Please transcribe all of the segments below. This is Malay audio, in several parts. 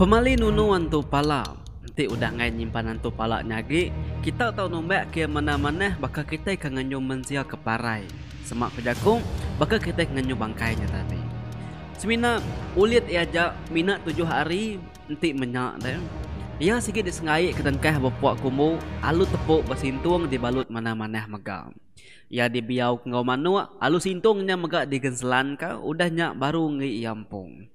Pemali nunu antu pala. Ti udah ngai nyimpan antu pala nyagi. Kita tahu nombak ke mana-mana bakal kita ikan nganyum menzial ke parai. Semak pejakung bakal kita ikan nganyum bangkainya tadi. Semina ulit ia aja minat tujuh hari nanti menyak deh. Ia sikit disengai ketengkeh bapak kumu alu tepuk bersintung dibalut mana-mana megal. Ia dibiau ngau manu alu sintungnya megak digenselan ka udahnya baru ngi iampung.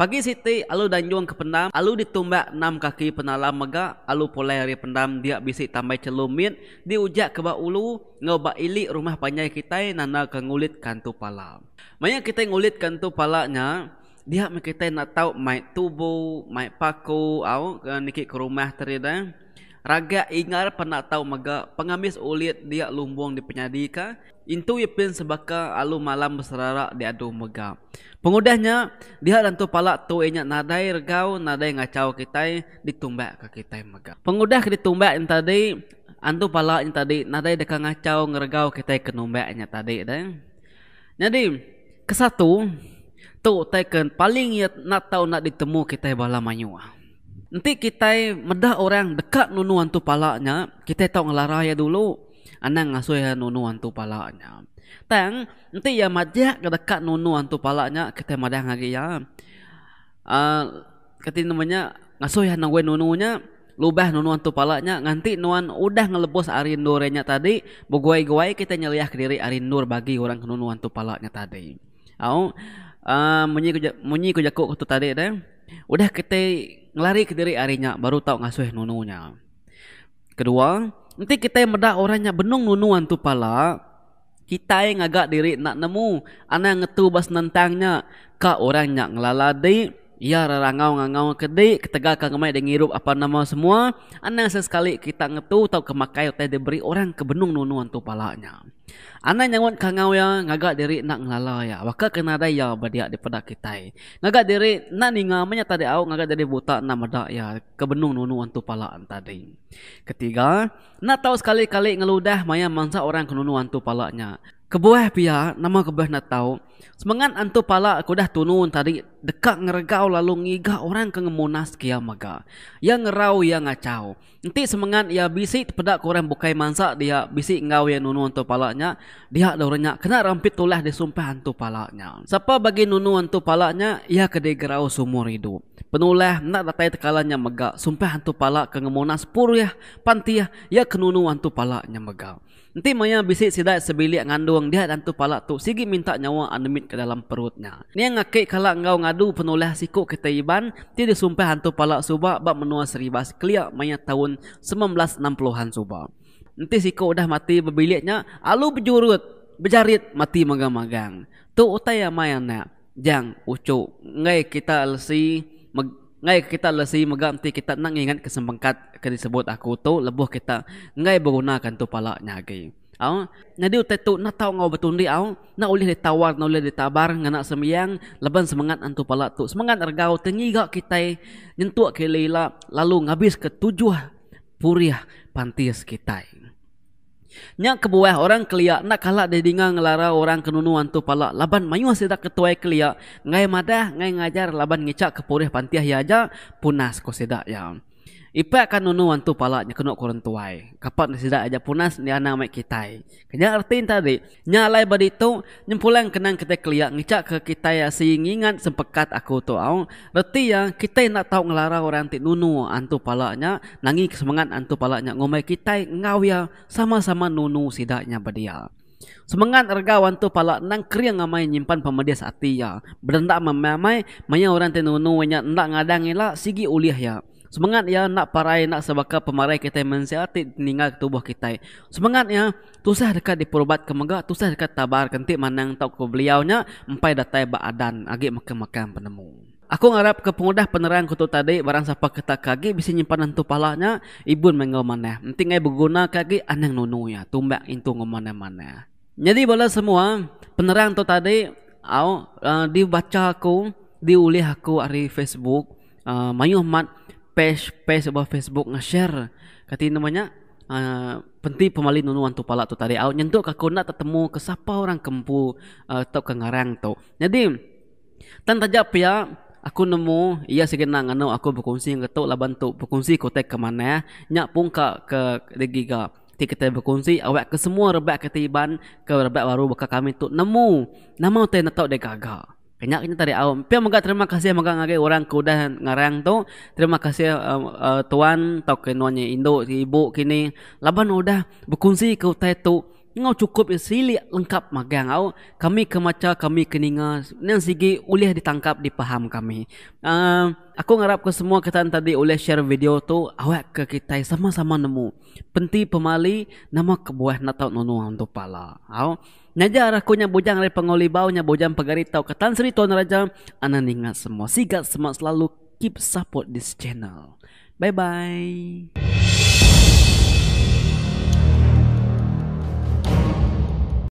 Pagi Siti alu danjung ke pendam, alu ditumbak enam kaki penalam mega, alu pola hari pendam dia bisik tambah celumit, diujak ke bak ulu, ngobak ilik rumah panjai kita nana ke ngulit kantu pala. Maya kita ngulit kantu palanya, dia kita nak tahu mai tubuh, mai paku, au ke nikik ke rumah terida. Raga ingat pernah tahu maga pengamis ulit dia lumbung di penyadika. Intu ipin sebaka alu malam berserara di adu mega. Pengudahnya dia dan tu palak tu inya nadai regau nadai ngacau kita ditumbak ke kita mega. Pengudah ditumbak yang tadi antu palak yang tadi nadai dekat ngacau ngeregau kita kenumbaknya tadi deh. Jadi kesatu tu taken paling ya nak tahu nak ditemu kita balamanya. manual. Nanti kita medah orang dekat nunu antu palanya, kita tahu ngelarai dulu. Anak ngasuh ya nunu antu palanya. Tang, nanti ya majak ke dekat nunu antu palanya, kita madah lagi ya. Uh, ah, kata namanya ngasuh ya nungguin nununya, lubah nunu antu palanya, Nanti nuan udah ngelebus nurnya tadi, buguai guai kita nyeliah ke diri nur bagi orang nunu antu palanya tadi. Oh, uh, munyi ku, munyi ku jakuk tadi deh. Udah kita ngelari ke diri arinya baru tahu ngasuh nununya. Kedua, nanti kita yang medak orangnya benung nunuan tu pala, kita yang agak diri nak nemu anak ngetu bas nentangnya ka orangnya ngelaladi. diri ia ya, rarangau ngangau kedai ketegak kang kemai dengan hirup apa nama semua. Anak sesekali kita ngetu tau kemakai teh diberi orang kebenung nunu antu palanya. Anak nyawat kangau ya ngagak diri nak ngelala ya. Waka kena ada ya badiak di pada kita. Ngagak diri nak ninga menyata di au ngagak jadi buta nama dak ya kebenung nunu antu pala antadi. Ketiga, nak tahu sekali kali ngeludah maya mangsa orang kenunu antu palanya kebuah pia nama kebuah nak tahu semangat antu pala aku dah tunun tadi dekat ngeregau lalu ngigah orang ke ngemunas kia maga yang ngerau yang ngacau nanti semangat ia ya bisik pedak korang bukai mansa dia bisik ngau yang nunu antu palanya dia ada orangnya kena rampit tulah sumpah antu palanya siapa bagi nunu antu palanya ia ya kedai gerau sumur hidup penulah nak datai tekalannya mega sumpah antu pala ke ngemunas puruh ya pantiah ia kenunu antu palanya megah Nanti maya bisi sida sebilik ngandung dia dan tu palak tu sigi minta nyawa anemit ke dalam perutnya. Ni yang ngakik kalak ngau ngadu penoleh siku kita iban, dia disumpah hantu palak subak bak menua seribas keliak maya tahun 1960-an subak. Nanti siku udah mati berbiliknya, alu bejurut bejarit mati magang-magang. Tu utai maya nak, jang ucu, ngai kita lesi, Ngai kita lesi megam ti kita nak ingat kesempengkat ke disebut aku tu lebih kita ngai berunakan tu pala nyagi. Au, nadi utai tu nak tahu ngau betundi au, nak ulih ditawar, nak ulih ditabar ngana semiang, leban semangat antu pala tu. Semangat ergau tengiga kita nyentuk ke lila lalu ngabis ke tujuh puriah pantias kita. Nyak kebuah orang kelia nak kalah dia dengar ngelara orang kenunu antu pala laban mayu asa ketuai kelia ngai madah ngai ngajar laban ngecak kepureh pantiah ya aja punas ko sedak ya. Ipek kan nunu wantu palaknya kena korang tuai. tidak aja punas ni anak mak kita. Kena arti tadi. Nyalai badi tu nyempulan kenang kita keliak ngicak ke kita ya si sempekat aku tu. Aku reti ya kita nak tahu ngelara orang ti nunu antu palaknya nangi semangat antu palaknya ngomai kita ngau ya sama-sama nunu sidaknya badia. Ya. Semangat harga wantu palak nang kriang ngamai nyimpan pemedia ya. saat Berendak memamai, maya orang tenunu wanya ndak ngadang ngila sigi uliah ya. Semangat ya nak parai nak sebaka pemarai kita mensiati meninggal tubuh kita. Semangat ya tusah dekat di perubat kemega tusah dekat tabar kentik manang tau beliau nya empai datai baadan agi makan-makan penemu. Aku ngarap ke pengudah penerang kutu tadi barang sapa kita kagi bisa nyimpan hantu palanya ibun mengau mana. Nanti ngai berguna kagi aneng nunu ya tumbak itu ngomana mana. Jadi bola semua penerang tu tadi au uh, dibaca aku diulih aku dari Facebook uh, Mayuh Mat page page sebuah Facebook nge share kati namanya uh, penti pemalin nunu tu pala tu tadi au nyentu ka kuna tatemu ke sapa orang kempu uh, tau ka ngarang tu jadi tanta jap ya aku nemu ia segena ngano aku berkongsi ngetuk laban tu berkongsi kotek ke mana nya pun ka ke degiga ti kita berkongsi awak ke semua rebak ketiban ke rebak baru buka kami tu nemu nama tu nak tau degaga banyak kita dari awam. Pia moga terima kasih moga ngaji orang kuda ngarang tu. Terima kasih uh, uh, tuan tau kenonya Indo ibu kini. Laban udah berkunci ke tu. Ngau cukup ya sili lengkap magang au. Kami kemaca kami keninga nang sigi boleh ditangkap dipaham kami. Uh, aku ngarap ke semua kata tadi oleh share video tu awak ke kita sama-sama nemu. Penti pemali nama kebuah natau nonu untuk pala. Au. Naja aku nya bujang dari pengoli bau nya bujang pagari tau ke tan sri tuan raja ana ninga semua. Sigat semua selalu keep support this channel. Bye bye.